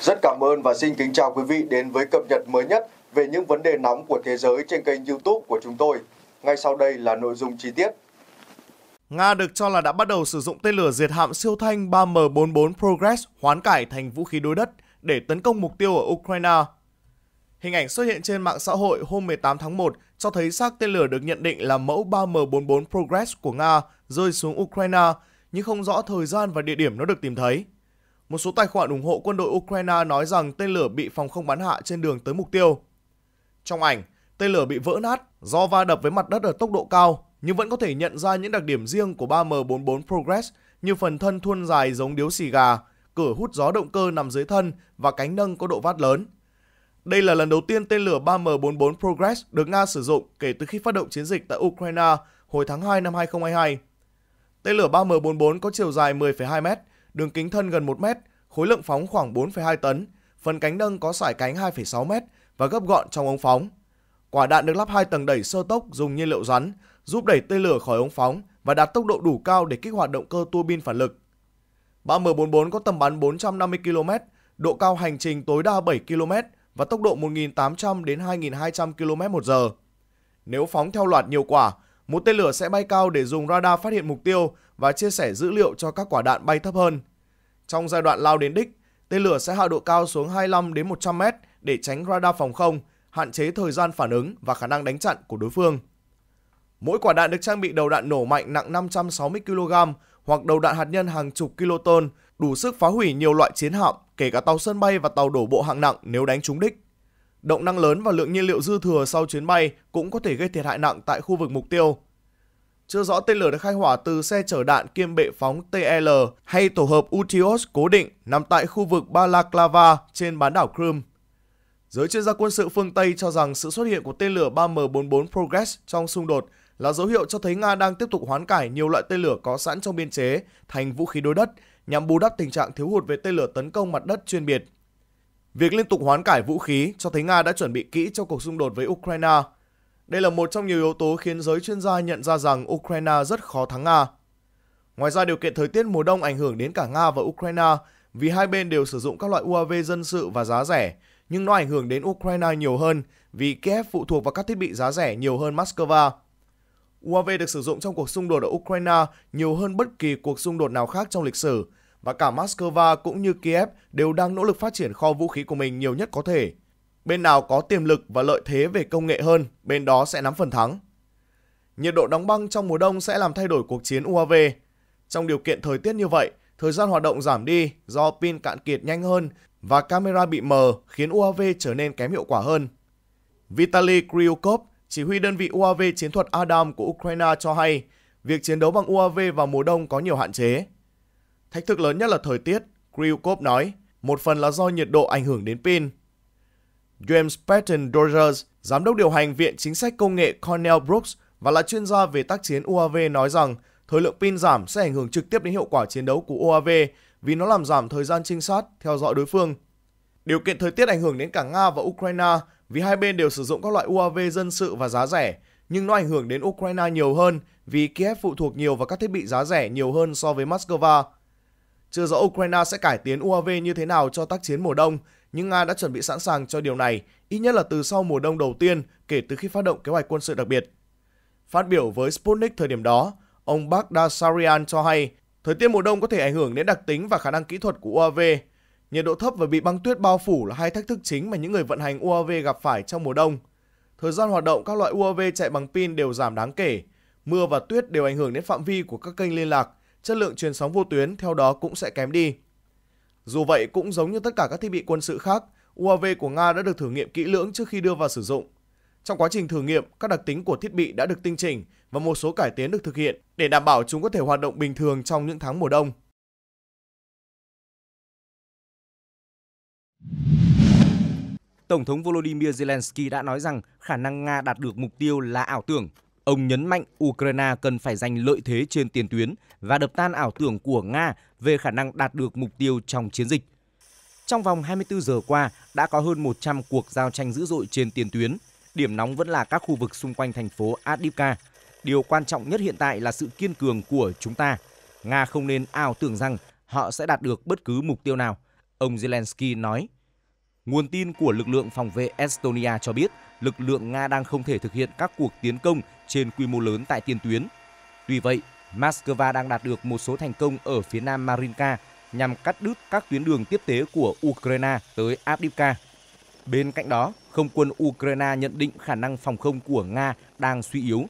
Rất cảm ơn và xin kính chào quý vị đến với cập nhật mới nhất về những vấn đề nóng của thế giới trên kênh YouTube của chúng tôi. Ngay sau đây là nội dung chi tiết. Nga được cho là đã bắt đầu sử dụng tên lửa diệt hạm siêu thanh 3M44 Progress hoán cải thành vũ khí đối đất để tấn công mục tiêu ở Ukraine. Hình ảnh xuất hiện trên mạng xã hội hôm 18 tháng 1 cho thấy xác tên lửa được nhận định là mẫu 3M44 Progress của Nga rơi xuống Ukraine nhưng không rõ thời gian và địa điểm nó được tìm thấy. Một số tài khoản ủng hộ quân đội Ukraine nói rằng tên lửa bị phòng không bắn hạ trên đường tới mục tiêu. Trong ảnh, tên lửa bị vỡ nát do va đập với mặt đất ở tốc độ cao nhưng vẫn có thể nhận ra những đặc điểm riêng của 3M44 Progress như phần thân thuôn dài giống điếu xì gà, cửa hút gió động cơ nằm dưới thân và cánh nâng có độ vát lớn. Đây là lần đầu tiên tên lửa 3M44 Progress được Nga sử dụng kể từ khi phát động chiến dịch tại Ukraine hồi tháng 2 năm 2022. Tên lửa 3M44 có chiều dài 10,2m, đường kính thân gần 1m, khối lượng phóng khoảng 4,2 tấn, phần cánh nâng có sải cánh 2,6m và gấp gọn trong ống phóng. Quả đạn được lắp hai tầng đẩy sơ tốc dùng nhiên liệu rắn, giúp đẩy tên lửa khỏi ống phóng và đạt tốc độ đủ cao để kích hoạt động cơ tua bin phản lực. 3M44 có tầm bắn 450 km, độ cao hành trình tối đa 7 km và tốc độ 1.800 đến 2.200 km một giờ. Nếu phóng theo loạt nhiều quả, một tên lửa sẽ bay cao để dùng radar phát hiện mục tiêu và chia sẻ dữ liệu cho các quả đạn bay thấp hơn. Trong giai đoạn lao đến đích, tên lửa sẽ hạ độ cao xuống 25 đến 100 mét để tránh radar phòng không, hạn chế thời gian phản ứng và khả năng đánh chặn của đối phương. Mỗi quả đạn được trang bị đầu đạn nổ mạnh nặng 560 kg hoặc đầu đạn hạt nhân hàng chục kiloton, đủ sức phá hủy nhiều loại chiến hạm, kể cả tàu sân bay và tàu đổ bộ hạng nặng nếu đánh trúng đích động năng lớn và lượng nhiên liệu dư thừa sau chuyến bay cũng có thể gây thiệt hại nặng tại khu vực mục tiêu. Chưa rõ tên lửa được khai hỏa từ xe chở đạn kiêm bệ phóng TL hay tổ hợp Utios cố định nằm tại khu vực Balaklava trên bán đảo Crimea. Giới chuyên gia quân sự phương Tây cho rằng sự xuất hiện của tên lửa 3M44 Progress trong xung đột là dấu hiệu cho thấy Nga đang tiếp tục hoán cải nhiều loại tên lửa có sẵn trong biên chế thành vũ khí đối đất nhằm bù đắp tình trạng thiếu hụt về tên lửa tấn công mặt đất chuyên biệt. Việc liên tục hoán cải vũ khí cho thấy Nga đã chuẩn bị kỹ cho cuộc xung đột với Ukraine. Đây là một trong nhiều yếu tố khiến giới chuyên gia nhận ra rằng Ukraine rất khó thắng Nga. Ngoài ra, điều kiện thời tiết mùa đông ảnh hưởng đến cả Nga và Ukraine vì hai bên đều sử dụng các loại UAV dân sự và giá rẻ, nhưng nó ảnh hưởng đến Ukraine nhiều hơn vì Kiev phụ thuộc vào các thiết bị giá rẻ nhiều hơn Moscow. UAV được sử dụng trong cuộc xung đột ở Ukraine nhiều hơn bất kỳ cuộc xung đột nào khác trong lịch sử, và cả Moscow cũng như Kiev đều đang nỗ lực phát triển kho vũ khí của mình nhiều nhất có thể. Bên nào có tiềm lực và lợi thế về công nghệ hơn, bên đó sẽ nắm phần thắng. Nhiệt độ đóng băng trong mùa đông sẽ làm thay đổi cuộc chiến UAV. Trong điều kiện thời tiết như vậy, thời gian hoạt động giảm đi do pin cạn kiệt nhanh hơn và camera bị mờ khiến UAV trở nên kém hiệu quả hơn. Vitaly Kryukov, chỉ huy đơn vị UAV chiến thuật Adam của Ukraine cho hay, việc chiến đấu bằng UAV vào mùa đông có nhiều hạn chế. Thách thức lớn nhất là thời tiết, Kryukov nói, một phần là do nhiệt độ ảnh hưởng đến pin. James Patton Dodgers, giám đốc điều hành Viện Chính sách Công nghệ Cornell Brooks và là chuyên gia về tác chiến UAV nói rằng thời lượng pin giảm sẽ ảnh hưởng trực tiếp đến hiệu quả chiến đấu của UAV vì nó làm giảm thời gian trinh sát, theo dõi đối phương. Điều kiện thời tiết ảnh hưởng đến cả Nga và Ukraine vì hai bên đều sử dụng các loại UAV dân sự và giá rẻ, nhưng nó ảnh hưởng đến Ukraine nhiều hơn vì Kiev phụ thuộc nhiều vào các thiết bị giá rẻ nhiều hơn so với Moscow chưa rõ Ukraine sẽ cải tiến UAV như thế nào cho tác chiến mùa đông, nhưng Nga đã chuẩn bị sẵn sàng cho điều này, ít nhất là từ sau mùa đông đầu tiên kể từ khi phát động kế hoạch quân sự đặc biệt. Phát biểu với Sputnik thời điểm đó, ông Baghdasarian cho hay thời tiết mùa đông có thể ảnh hưởng đến đặc tính và khả năng kỹ thuật của UAV. Nhiệt độ thấp và bị băng tuyết bao phủ là hai thách thức chính mà những người vận hành UAV gặp phải trong mùa đông. Thời gian hoạt động các loại UAV chạy bằng pin đều giảm đáng kể. Mưa và tuyết đều ảnh hưởng đến phạm vi của các kênh liên lạc – chất lượng truyền sóng vô tuyến theo đó cũng sẽ kém đi. Dù vậy, cũng giống như tất cả các thiết bị quân sự khác, UAV của Nga đã được thử nghiệm kỹ lưỡng trước khi đưa vào sử dụng. Trong quá trình thử nghiệm, các đặc tính của thiết bị đã được tinh chỉnh và một số cải tiến được thực hiện để đảm bảo chúng có thể hoạt động bình thường trong những tháng mùa đông. Tổng thống Volodymyr Zelensky đã nói rằng khả năng Nga đạt được mục tiêu là ảo tưởng Ông nhấn mạnh Ukraine cần phải giành lợi thế trên tiền tuyến và đập tan ảo tưởng của Nga về khả năng đạt được mục tiêu trong chiến dịch. Trong vòng 24 giờ qua, đã có hơn 100 cuộc giao tranh dữ dội trên tiền tuyến. Điểm nóng vẫn là các khu vực xung quanh thành phố Adivka. Điều quan trọng nhất hiện tại là sự kiên cường của chúng ta. Nga không nên ảo tưởng rằng họ sẽ đạt được bất cứ mục tiêu nào, ông Zelensky nói. Nguồn tin của lực lượng phòng vệ Estonia cho biết lực lượng Nga đang không thể thực hiện các cuộc tiến công trên quy mô lớn tại tiền tuyến. Tuy vậy, Moscow đang đạt được một số thành công ở phía nam Marinka nhằm cắt đứt các tuyến đường tiếp tế của Ukraine tới Avdiivka. Bên cạnh đó, không quân Ukraine nhận định khả năng phòng không của Nga đang suy yếu.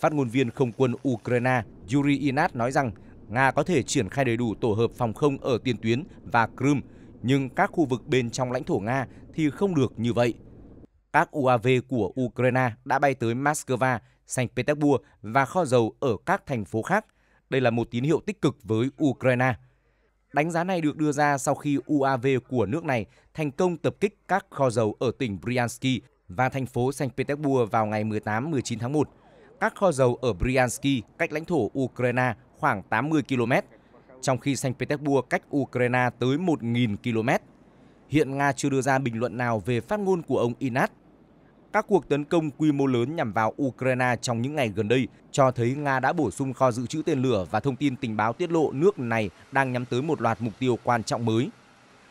Phát ngôn viên không quân Ukraine Yuri Inat nói rằng Nga có thể triển khai đầy đủ tổ hợp phòng không ở tiền tuyến và Crimea, nhưng các khu vực bên trong lãnh thổ Nga thì không được như vậy. Các UAV của Ukraine đã bay tới Moscow Saint Petersburg và kho dầu ở các thành phố khác. Đây là một tín hiệu tích cực với Ukraine. Đánh giá này được đưa ra sau khi UAV của nước này thành công tập kích các kho dầu ở tỉnh Bryansk và thành phố Saint Petersburg vào ngày 18-19 tháng 1. Các kho dầu ở Bryansk cách lãnh thổ Ukraine khoảng 80 km, trong khi Saint Petersburg cách Ukraine tới 1.000 km. Hiện Nga chưa đưa ra bình luận nào về phát ngôn của ông Inat các cuộc tấn công quy mô lớn nhằm vào Ukraine trong những ngày gần đây cho thấy Nga đã bổ sung kho dự trữ tên lửa và thông tin tình báo tiết lộ nước này đang nhắm tới một loạt mục tiêu quan trọng mới.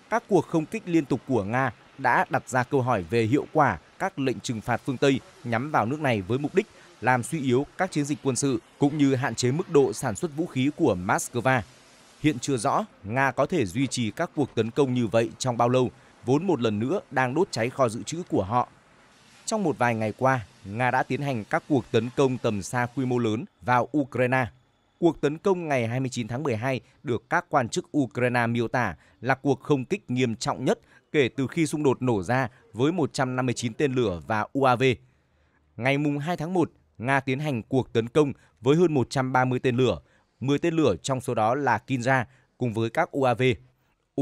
Các cuộc không kích liên tục của Nga đã đặt ra câu hỏi về hiệu quả các lệnh trừng phạt phương Tây nhắm vào nước này với mục đích làm suy yếu các chiến dịch quân sự cũng như hạn chế mức độ sản xuất vũ khí của Moscow. Hiện chưa rõ Nga có thể duy trì các cuộc tấn công như vậy trong bao lâu, vốn một lần nữa đang đốt cháy kho dự trữ của họ trong một vài ngày qua, Nga đã tiến hành các cuộc tấn công tầm xa quy mô lớn vào Ukraine. Cuộc tấn công ngày 29 tháng 12 được các quan chức Ukraine miêu tả là cuộc không kích nghiêm trọng nhất kể từ khi xung đột nổ ra với 159 tên lửa và UAV. Ngày 2 tháng 1, Nga tiến hành cuộc tấn công với hơn 130 tên lửa, 10 tên lửa trong số đó là Kinza cùng với các UAV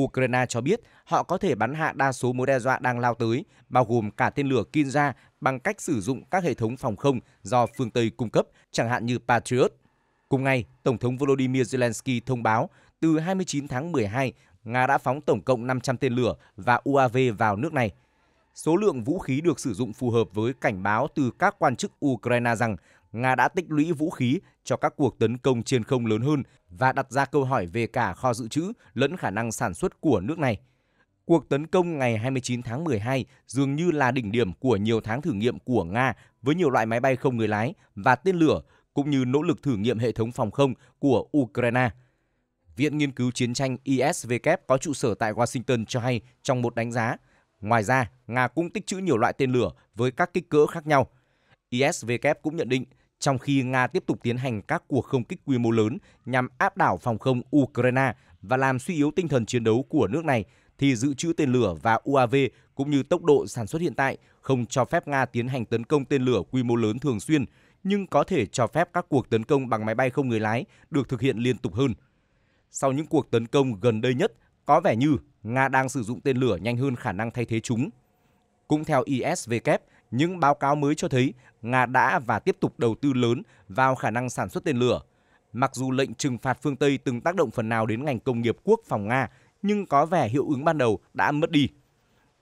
Ukraine cho biết họ có thể bắn hạ đa số mối đe dọa đang lao tới, bao gồm cả tên lửa Kinza bằng cách sử dụng các hệ thống phòng không do phương Tây cung cấp, chẳng hạn như Patriot. Cùng ngày, Tổng thống Volodymyr Zelensky thông báo từ 29 tháng 12, Nga đã phóng tổng cộng 500 tên lửa và UAV vào nước này. Số lượng vũ khí được sử dụng phù hợp với cảnh báo từ các quan chức Ukraine rằng Nga đã tích lũy vũ khí cho các cuộc tấn công trên không lớn hơn và đặt ra câu hỏi về cả kho dự trữ lẫn khả năng sản xuất của nước này. Cuộc tấn công ngày 29 tháng 12 dường như là đỉnh điểm của nhiều tháng thử nghiệm của Nga với nhiều loại máy bay không người lái và tên lửa cũng như nỗ lực thử nghiệm hệ thống phòng không của Ukraine. Viện Nghiên cứu Chiến tranh ISW có trụ sở tại Washington cho hay trong một đánh giá. Ngoài ra, Nga cũng tích trữ nhiều loại tên lửa với các kích cỡ khác nhau. ISW cũng nhận định trong khi Nga tiếp tục tiến hành các cuộc không kích quy mô lớn nhằm áp đảo phòng không Ukraine và làm suy yếu tinh thần chiến đấu của nước này, thì dự trữ tên lửa và UAV cũng như tốc độ sản xuất hiện tại không cho phép Nga tiến hành tấn công tên lửa quy mô lớn thường xuyên, nhưng có thể cho phép các cuộc tấn công bằng máy bay không người lái được thực hiện liên tục hơn. Sau những cuộc tấn công gần đây nhất, có vẻ như Nga đang sử dụng tên lửa nhanh hơn khả năng thay thế chúng. Cũng theo isvk những báo cáo mới cho thấy Nga đã và tiếp tục đầu tư lớn vào khả năng sản xuất tên lửa. Mặc dù lệnh trừng phạt phương Tây từng tác động phần nào đến ngành công nghiệp quốc phòng Nga, nhưng có vẻ hiệu ứng ban đầu đã mất đi.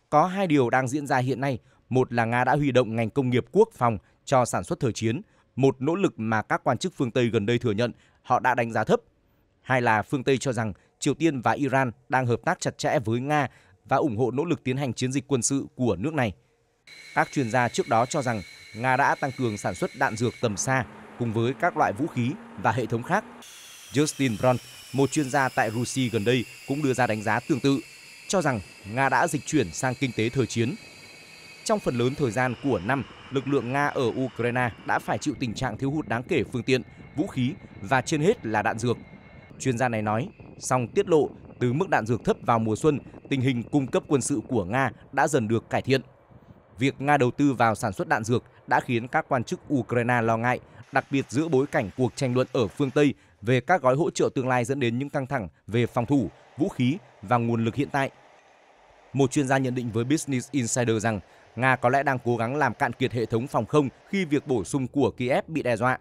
Có hai điều đang diễn ra hiện nay, một là Nga đã huy động ngành công nghiệp quốc phòng cho sản xuất thời chiến, một nỗ lực mà các quan chức phương Tây gần đây thừa nhận họ đã đánh giá thấp. Hai là phương Tây cho rằng Triều Tiên và Iran đang hợp tác chặt chẽ với Nga và ủng hộ nỗ lực tiến hành chiến dịch quân sự của nước này. Các chuyên gia trước đó cho rằng Nga đã tăng cường sản xuất đạn dược tầm xa cùng với các loại vũ khí và hệ thống khác. Justin Brand, một chuyên gia tại Russia gần đây cũng đưa ra đánh giá tương tự, cho rằng Nga đã dịch chuyển sang kinh tế thời chiến. Trong phần lớn thời gian của năm, lực lượng Nga ở Ukraine đã phải chịu tình trạng thiếu hụt đáng kể phương tiện, vũ khí và trên hết là đạn dược. Chuyên gia này nói, song tiết lộ từ mức đạn dược thấp vào mùa xuân, tình hình cung cấp quân sự của Nga đã dần được cải thiện. Việc Nga đầu tư vào sản xuất đạn dược đã khiến các quan chức Ukraine lo ngại, đặc biệt giữa bối cảnh cuộc tranh luận ở phương Tây về các gói hỗ trợ tương lai dẫn đến những căng thẳng về phòng thủ, vũ khí và nguồn lực hiện tại. Một chuyên gia nhận định với Business Insider rằng Nga có lẽ đang cố gắng làm cạn kiệt hệ thống phòng không khi việc bổ sung của Kiev bị đe dọa.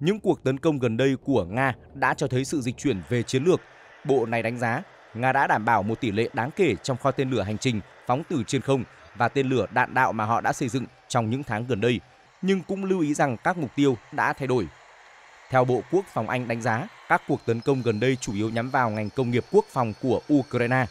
Những cuộc tấn công gần đây của Nga đã cho thấy sự dịch chuyển về chiến lược. Bộ này đánh giá Nga đã đảm bảo một tỷ lệ đáng kể trong kho tên lửa hành trình phóng từ trên không và tên lửa đạn đạo mà họ đã xây dựng trong những tháng gần đây, nhưng cũng lưu ý rằng các mục tiêu đã thay đổi. Theo Bộ Quốc phòng Anh đánh giá, các cuộc tấn công gần đây chủ yếu nhắm vào ngành công nghiệp quốc phòng của Ukraine.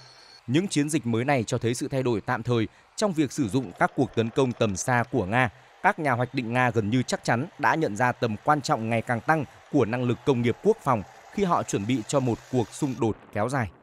Những chiến dịch mới này cho thấy sự thay đổi tạm thời trong việc sử dụng các cuộc tấn công tầm xa của Nga. Các nhà hoạch định Nga gần như chắc chắn đã nhận ra tầm quan trọng ngày càng tăng của năng lực công nghiệp quốc phòng khi họ chuẩn bị cho một cuộc xung đột kéo dài.